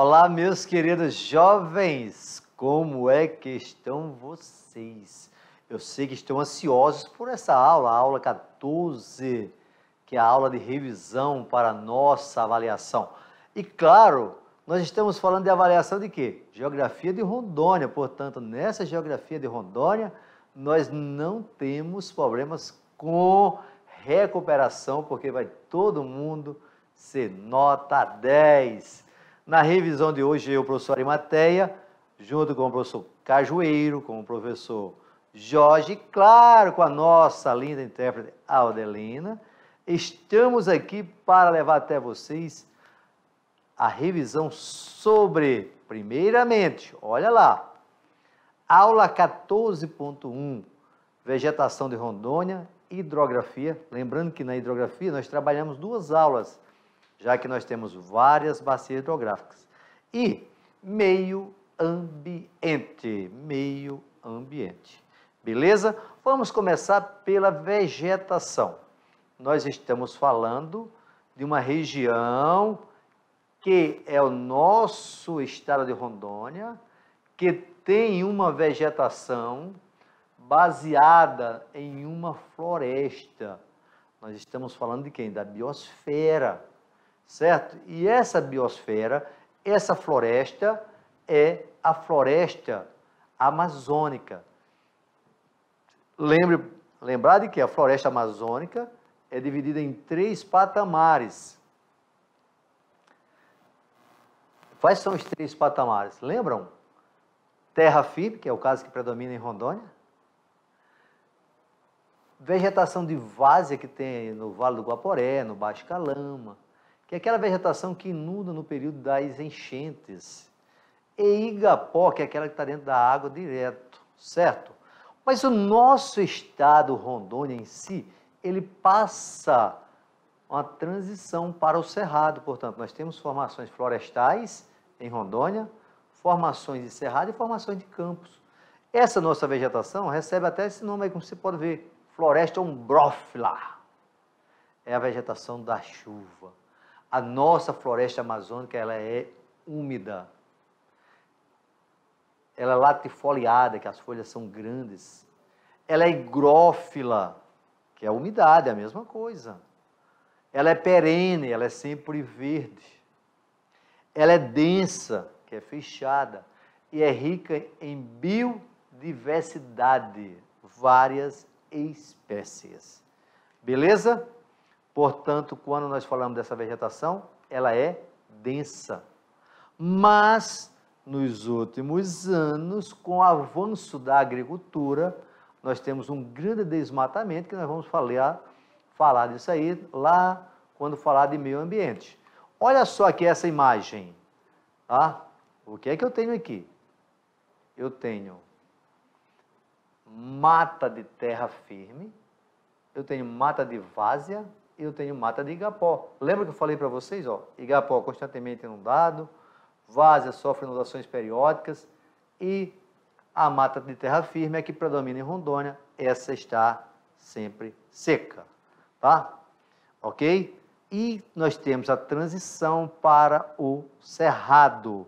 Olá, meus queridos jovens, como é que estão vocês? Eu sei que estão ansiosos por essa aula, a aula 14, que é a aula de revisão para nossa avaliação. E claro, nós estamos falando de avaliação de quê? Geografia de Rondônia. Portanto, nessa geografia de Rondônia, nós não temos problemas com recuperação, porque vai todo mundo ser nota 10. Na revisão de hoje, eu, professor Arimateia, junto com o professor Cajueiro, com o professor Jorge, e claro, com a nossa linda intérprete Aldelina, estamos aqui para levar até vocês a revisão sobre, primeiramente, olha lá, aula 14.1, vegetação de Rondônia, hidrografia. Lembrando que na hidrografia nós trabalhamos duas aulas, já que nós temos várias bacias hidrográficas. E meio ambiente, meio ambiente. Beleza? Vamos começar pela vegetação. Nós estamos falando de uma região que é o nosso estado de Rondônia, que tem uma vegetação baseada em uma floresta. Nós estamos falando de quem? Da biosfera certo? E essa biosfera, essa floresta é a floresta amazônica. Lembre, lembrar de que a floresta amazônica é dividida em três patamares. Quais são os três patamares? Lembram? Terra firme, que é o caso que predomina em Rondônia. Vegetação de várzea que tem no Vale do Guaporé, no Baixo Calama que é aquela vegetação que inunda no período das enchentes. E igapó, que é aquela que está dentro da água direto, certo? Mas o nosso estado, Rondônia em si, ele passa uma transição para o cerrado. Portanto, nós temos formações florestais em Rondônia, formações de cerrado e formações de campos. Essa nossa vegetação recebe até esse nome aí, como você pode ver, floresta umbrófila. É a vegetação da chuva a nossa floresta amazônica ela é úmida, ela é latifoliada, que as folhas são grandes, ela é higrófila, que é a umidade, é a mesma coisa. Ela é perene, ela é sempre verde. Ela é densa, que é fechada, e é rica em biodiversidade, várias espécies. Beleza? Portanto, quando nós falamos dessa vegetação, ela é densa. Mas, nos últimos anos, com o avanço da agricultura, nós temos um grande desmatamento, que nós vamos falar, falar disso aí lá quando falar de meio ambiente. Olha só aqui essa imagem. Tá? O que é que eu tenho aqui? Eu tenho mata de terra firme, eu tenho mata de várzea, eu tenho mata de igapó. Lembra que eu falei para vocês? Ó, igapó constantemente inundado, várzea sofre inundações periódicas e a mata de terra firme é que predomina em Rondônia, essa está sempre seca, tá? Ok? E nós temos a transição para o cerrado,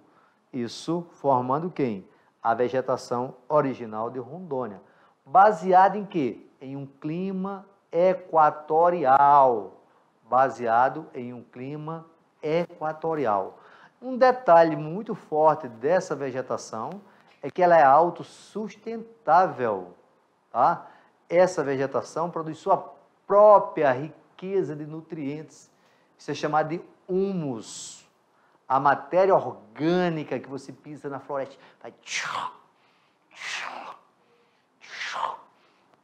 isso formando quem? A vegetação original de Rondônia, baseada em quê? Em um clima equatorial, baseado em um clima equatorial. Um detalhe muito forte dessa vegetação é que ela é autossustentável. Tá? Essa vegetação produz sua própria riqueza de nutrientes. Isso é chamado de humus. A matéria orgânica que você pisa na floresta vai tchau, tchau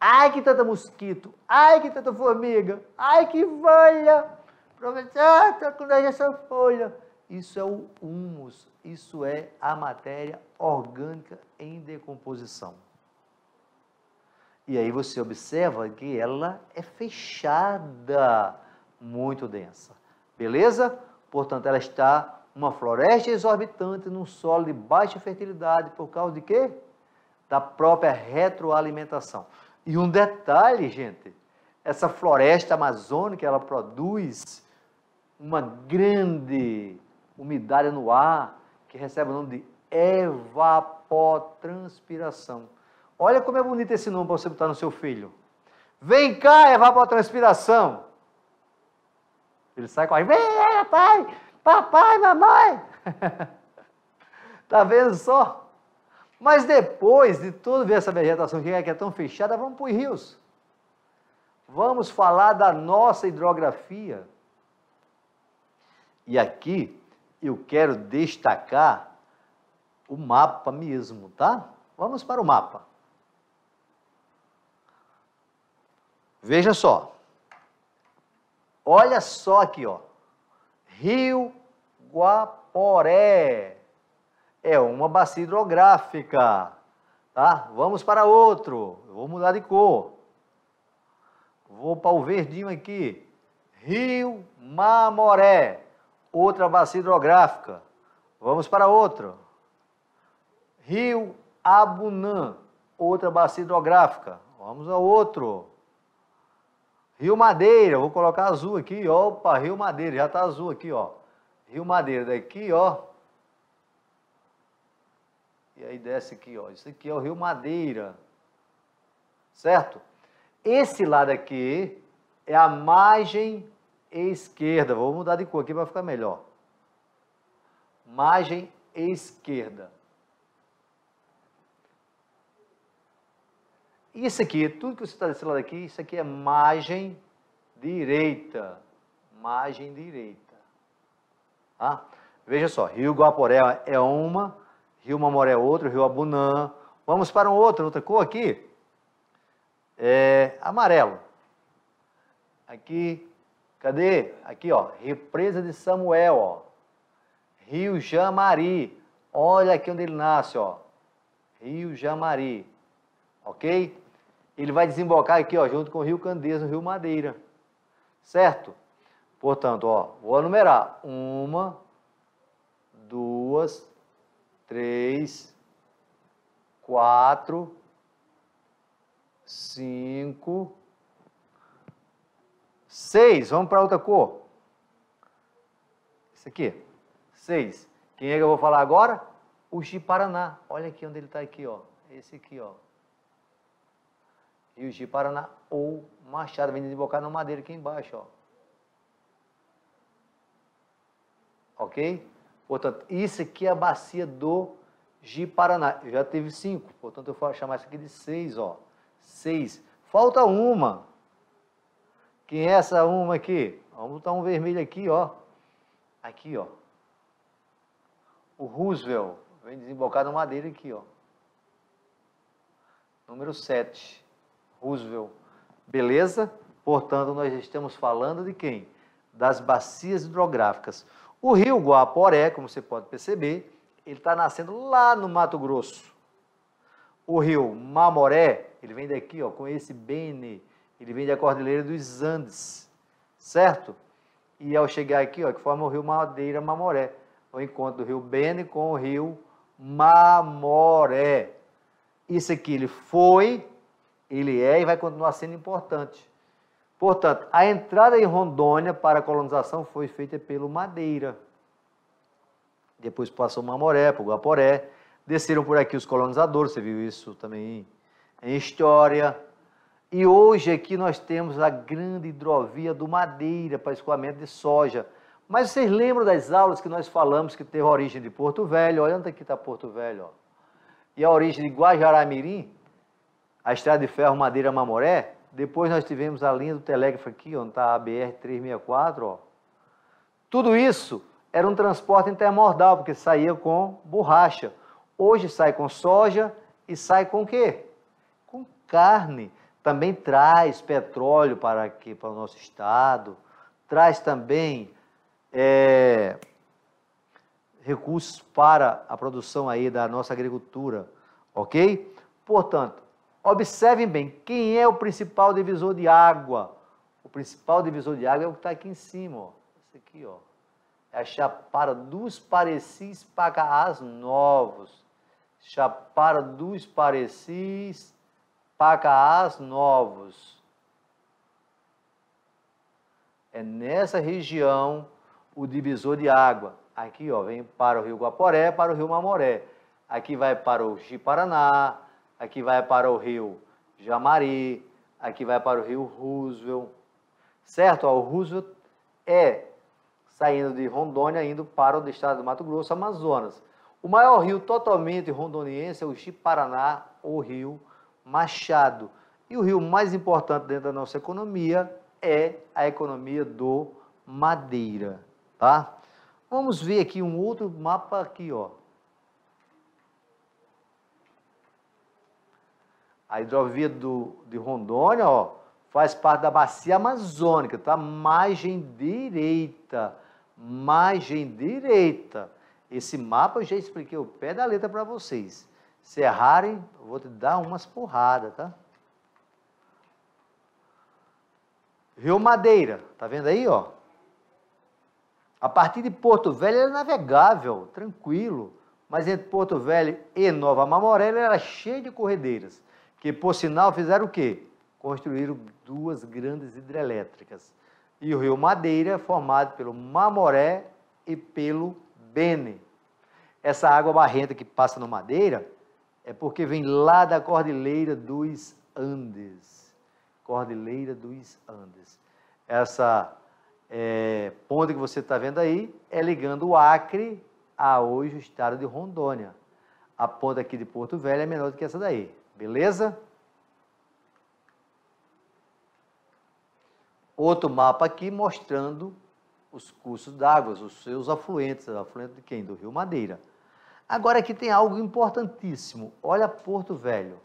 Ai que tanta mosquito, ai que tanta formiga, ai que folha. Professor, estou ah, tá com essa folha. Isso é o humus, isso é a matéria orgânica em decomposição. E aí você observa que ela é fechada, muito densa. Beleza? Portanto, ela está uma floresta exorbitante num solo de baixa fertilidade por causa de quê? Da própria retroalimentação. E um detalhe, gente, essa floresta amazônica, ela produz uma grande umidade no ar, que recebe o nome de evapotranspiração. Olha como é bonito esse nome para você botar no seu filho. Vem cá, evapotranspiração. Ele sai correndo. Vem, é, pai, papai, mamãe. tá vendo só? Mas depois de ver essa vegetação que é, é tão fechada, vamos para os rios. Vamos falar da nossa hidrografia. E aqui eu quero destacar o mapa mesmo, tá? Vamos para o mapa. Veja só. Olha só aqui, ó. Rio Guaporé é uma bacia hidrográfica. Tá? Vamos para outro. vou mudar de cor. Vou para o verdinho aqui. Rio Mamoré. Outra bacia hidrográfica. Vamos para outro. Rio Abunã. Outra bacia hidrográfica. Vamos a outro. Rio Madeira. Vou colocar azul aqui. Opa, Rio Madeira. Já está azul aqui, ó. Rio Madeira daqui, ó e aí desce aqui, ó. Isso aqui é o Rio Madeira. Certo? Esse lado aqui é a margem esquerda. Vou mudar de cor aqui para ficar melhor. Margem esquerda. Isso aqui, tudo que você está desse lado aqui, isso aqui é margem direita. Margem direita. Tá? Veja só, Rio Guaporé é uma Rio Mamoré é outro, Rio Abunã. Vamos para um outro, outra cor aqui. É, amarelo. Aqui, cadê? Aqui, ó, Represa de Samuel, ó. Rio Jamari. Olha aqui onde ele nasce, ó. Rio Jamari. OK? Ele vai desembocar aqui, ó, junto com o Rio Candeias, no Rio Madeira. Certo? Portanto, ó, vou enumerar. Uma, duas, três, quatro, cinco, seis. Vamos para outra cor. Esse aqui, seis. Quem é que eu vou falar agora? O Paraná. Olha aqui onde ele está aqui, ó. Esse aqui, ó. Rio de Paraná ou Machado, vem desembocar na madeira aqui embaixo, ó. Ok? Portanto, isso aqui é a bacia do Giparaná. paraná já teve cinco, portanto, eu vou chamar isso aqui de seis, ó. Seis. Falta uma. Quem é essa uma aqui? Vamos botar um vermelho aqui, ó. Aqui, ó. O Roosevelt vem desembocar na madeira aqui, ó. Número 7, Roosevelt. Beleza? Portanto, nós estamos falando de quem? Das bacias hidrográficas. O rio Guaporé, como você pode perceber, ele está nascendo lá no Mato Grosso. O rio Mamoré, ele vem daqui, ó, com esse Bene, ele vem da Cordilheira dos Andes, certo? E ao chegar aqui, ó, que forma o rio Madeira Mamoré, o encontro do rio Bene com o rio Mamoré. Isso aqui ele foi, ele é e vai continuar sendo importante. Portanto, a entrada em Rondônia para a colonização foi feita pelo Madeira. Depois passou Mamoré, o Guaporé. Desceram por aqui os colonizadores, você viu isso também em história. E hoje aqui nós temos a grande hidrovia do Madeira para escoamento de soja. Mas vocês lembram das aulas que nós falamos que teve origem de Porto Velho? Olha aqui é está Porto Velho. Ó. E a origem de Guajará-Mirim, a estrada de ferro Madeira-Mamoré, depois nós tivemos a linha do telégrafo aqui, onde está a BR-364, Tudo isso era um transporte intermodal, porque saía com borracha. Hoje sai com soja e sai com o quê? Com carne. Também traz petróleo para aqui, para o nosso estado. Traz também é, recursos para a produção aí da nossa agricultura, ok? Portanto, Observem bem, quem é o principal divisor de água? O principal divisor de água é o que está aqui em cima, ó. Esse aqui, ó. É a chapara dos parecis pacaás novos. Chapara dos parecis pacaás novos. É nessa região o divisor de água. Aqui, ó, vem para o rio Guaporé, para o rio Mamoré. Aqui vai para o Xiparaná, aqui vai para o rio Jamari, aqui vai para o rio Roosevelt, certo? O Roosevelt é saindo de Rondônia, indo para o estado do Mato Grosso, Amazonas. O maior rio totalmente rondoniense é o Paraná, o rio Machado. E o rio mais importante dentro da nossa economia é a economia do Madeira, tá? Vamos ver aqui um outro mapa aqui, ó. A hidrovia do, de Rondônia ó, faz parte da bacia amazônica, tá? Margem direita, margem direita. Esse mapa eu já expliquei o pé da letra para vocês. Se errarem, eu vou te dar umas porradas, tá? Rio Madeira, tá vendo aí, ó? A partir de Porto Velho era navegável, tranquilo, mas entre Porto Velho e Nova Mamoré era cheio de corredeiras que por sinal fizeram o quê? Construíram duas grandes hidrelétricas. E o rio Madeira, é formado pelo Mamoré e pelo Bene. Essa água barrenta que passa no Madeira é porque vem lá da Cordilheira dos Andes. Cordilheira dos Andes. Essa é, ponte que você está vendo aí é ligando o Acre a hoje o estado de Rondônia. A ponta aqui de Porto Velho é menor do que essa daí. Beleza? Outro mapa aqui mostrando os cursos d'água, os seus afluentes, afluente de quem? Do Rio Madeira. Agora aqui tem algo importantíssimo. Olha Porto Velho.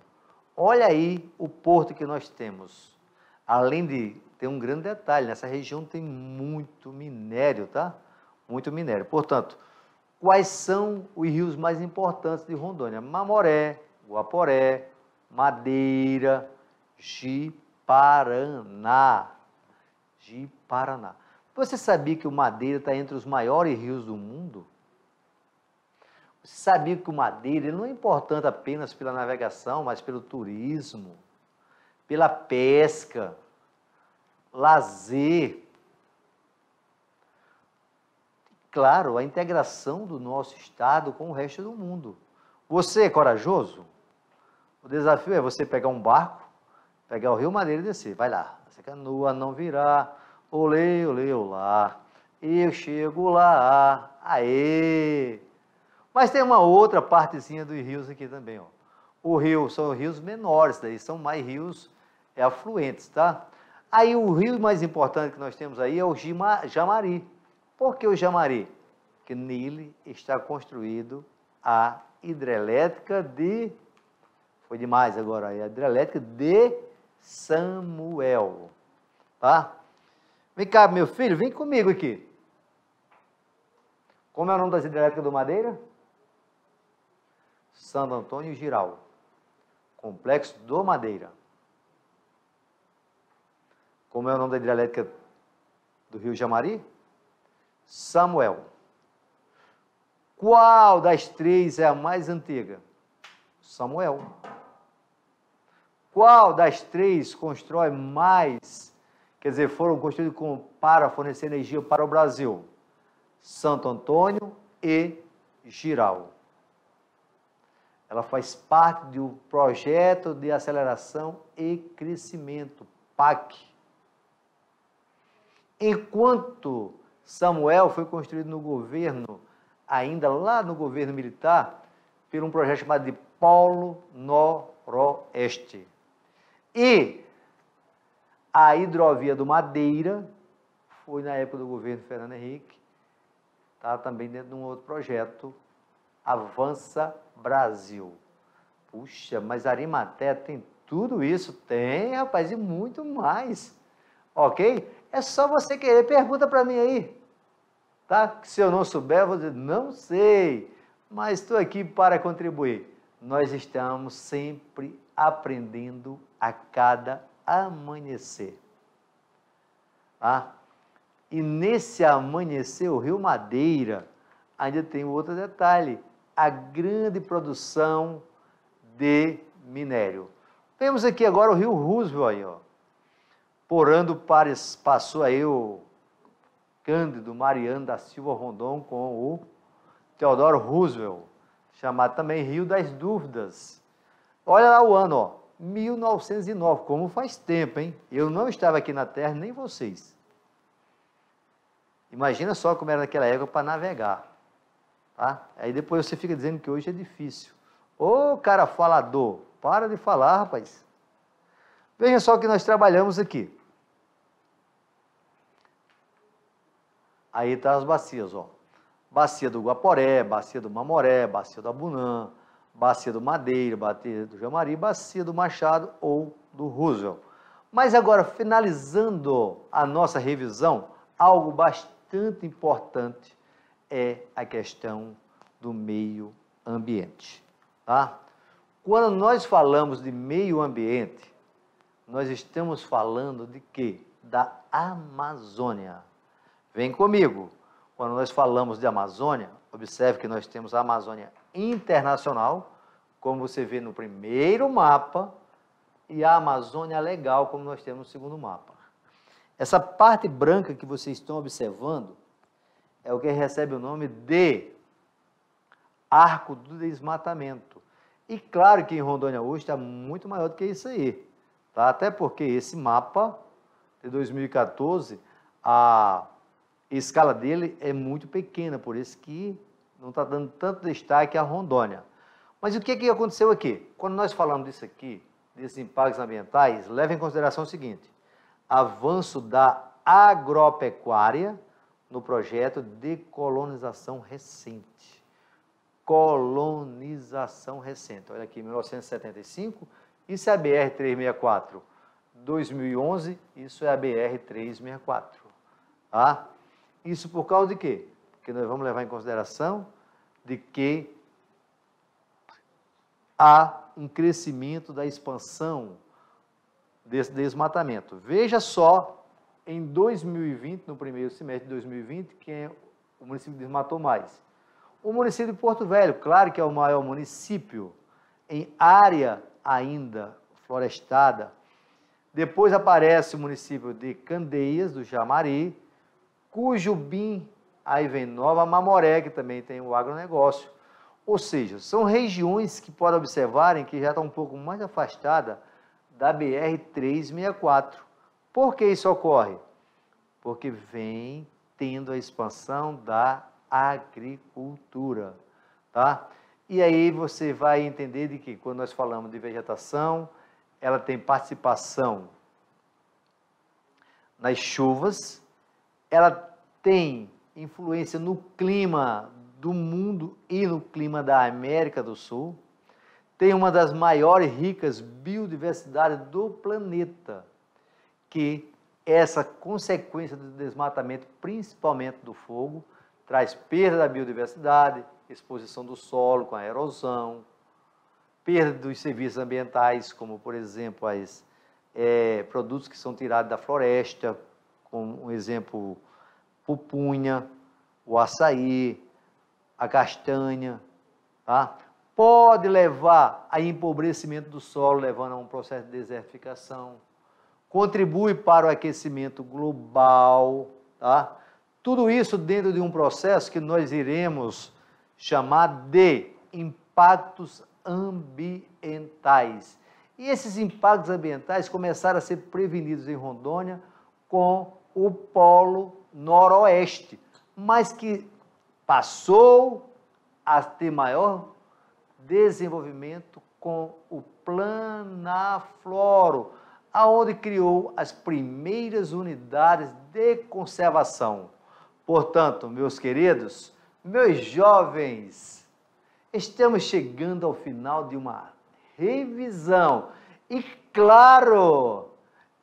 Olha aí o porto que nós temos. Além de ter um grande detalhe, nessa região tem muito minério, tá? Muito minério. Portanto, quais são os rios mais importantes de Rondônia? Mamoré, Guaporé, Madeira, De Paraná. Você sabia que o Madeira está entre os maiores rios do mundo? Você sabia que o Madeira não é importante apenas pela navegação, mas pelo turismo, pela pesca, lazer. Claro, a integração do nosso estado com o resto do mundo. Você é corajoso? O desafio é você pegar um barco, pegar o Rio Madeira e descer. Vai lá. Essa canoa não virá. Olê, olê, olá. Eu chego lá. Aê! Mas tem uma outra partezinha dos rios aqui também, ó. O rio são rios menores, daí são mais rios é, afluentes, tá? Aí o rio mais importante que nós temos aí é o Jima, Jamari. Por que o Jamari? Porque nele está construído a hidrelétrica de foi demais agora. É a hidrelétrica de Samuel. Tá? Vem cá, meu filho, vem comigo aqui. Como é o nome das hidrelétricas do Madeira? Santo Antônio Giral. Complexo do Madeira. Como é o nome da hidrelétrica do Rio Jamari? Samuel. Qual das três é a mais antiga? Samuel. Qual das três constrói mais? Quer dizer, foram construídos com, para fornecer energia para o Brasil: Santo Antônio e Giral. Ela faz parte do projeto de aceleração e crescimento, PAC. Enquanto Samuel foi construído no governo, ainda lá no governo militar, por um projeto chamado de Polo Noroeste. E a hidrovia do Madeira foi na época do governo Fernando Henrique, está também dentro de um outro projeto, Avança Brasil. Puxa, mas Arimaté tem tudo isso? Tem, rapaz, e muito mais. Ok? É só você querer. Pergunta para mim aí. Tá? Se eu não souber, eu vou dizer, não sei, mas estou aqui para contribuir. Nós estamos sempre aprendendo a cada amanhecer. Ah, e nesse amanhecer, o Rio Madeira ainda tem outro detalhe: a grande produção de minério. Temos aqui agora o Rio Roosevelt aí, ó. Porando Pares, passou aí o Cândido Mariano da Silva Rondon com o Teodoro Roosevelt, chamado também Rio das Dúvidas. Olha lá o ano, ó. 1909, como faz tempo, hein? Eu não estava aqui na Terra, nem vocês. Imagina só como era naquela época para navegar. Tá? Aí depois você fica dizendo que hoje é difícil. Ô cara falador, para de falar, rapaz. Veja só o que nós trabalhamos aqui. Aí tá as bacias, ó. Bacia do Guaporé, bacia do Mamoré, bacia do Abunã, bacia do Madeira, bacia do Jamari, bacia do Machado ou do Roosevelt. Mas agora, finalizando a nossa revisão, algo bastante importante é a questão do meio ambiente. Tá? Quando nós falamos de meio ambiente, nós estamos falando de quê? Da Amazônia. Vem comigo. Quando nós falamos de Amazônia, observe que nós temos a Amazônia internacional, como você vê no primeiro mapa, e a Amazônia é legal, como nós temos no segundo mapa. Essa parte branca que vocês estão observando é o que recebe o nome de Arco do Desmatamento. E claro que em Rondônia hoje está muito maior do que isso aí. Tá? Até porque esse mapa de 2014, a escala dele é muito pequena, por isso que não está dando tanto destaque à Rondônia. Mas o que, é que aconteceu aqui? Quando nós falamos disso aqui, desses impactos ambientais, leva em consideração o seguinte: avanço da agropecuária no projeto de colonização recente. Colonização recente. Olha aqui, 1975, isso é a BR 364. 2011, isso é a BR 364. Tá? Isso por causa de quê? Porque nós vamos levar em consideração de que há um crescimento da expansão desse desmatamento. Veja só, em 2020, no primeiro semestre de 2020, quem é o município desmatou mais. O município de Porto Velho, claro que é o maior município em área ainda florestada. Depois aparece o município de Candeias, do Jamari, cujo BIM Aí vem Nova Mamoré, que também tem o agronegócio. Ou seja, são regiões que podem observarem que já está um pouco mais afastada da BR-364. Por que isso ocorre? Porque vem tendo a expansão da agricultura, tá? E aí você vai entender de que quando nós falamos de vegetação, ela tem participação nas chuvas, ela tem influência no clima do mundo e no clima da América do Sul, tem uma das maiores ricas biodiversidades do planeta, que essa consequência do desmatamento, principalmente do fogo, traz perda da biodiversidade, exposição do solo com a erosão, perda dos serviços ambientais, como por exemplo as é, produtos que são tirados da floresta, como um exemplo pupunha, o açaí, a castanha, tá? Pode levar a empobrecimento do solo, levando a um processo de desertificação. Contribui para o aquecimento global, tá? Tudo isso dentro de um processo que nós iremos chamar de impactos ambientais. E esses impactos ambientais começaram a ser prevenidos em Rondônia com o polo noroeste, mas que passou a ter maior desenvolvimento com o planafloro, aonde criou as primeiras unidades de conservação. Portanto, meus queridos, meus jovens, estamos chegando ao final de uma revisão. E claro,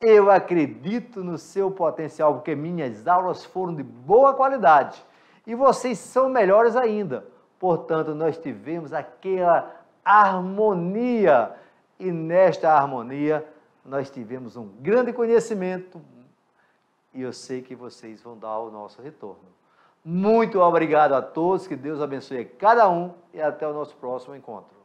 eu acredito no seu potencial, porque minhas aulas foram de boa qualidade e vocês são melhores ainda. Portanto, nós tivemos aquela harmonia e nesta harmonia nós tivemos um grande conhecimento e eu sei que vocês vão dar o nosso retorno. Muito obrigado a todos, que Deus abençoe cada um e até o nosso próximo encontro.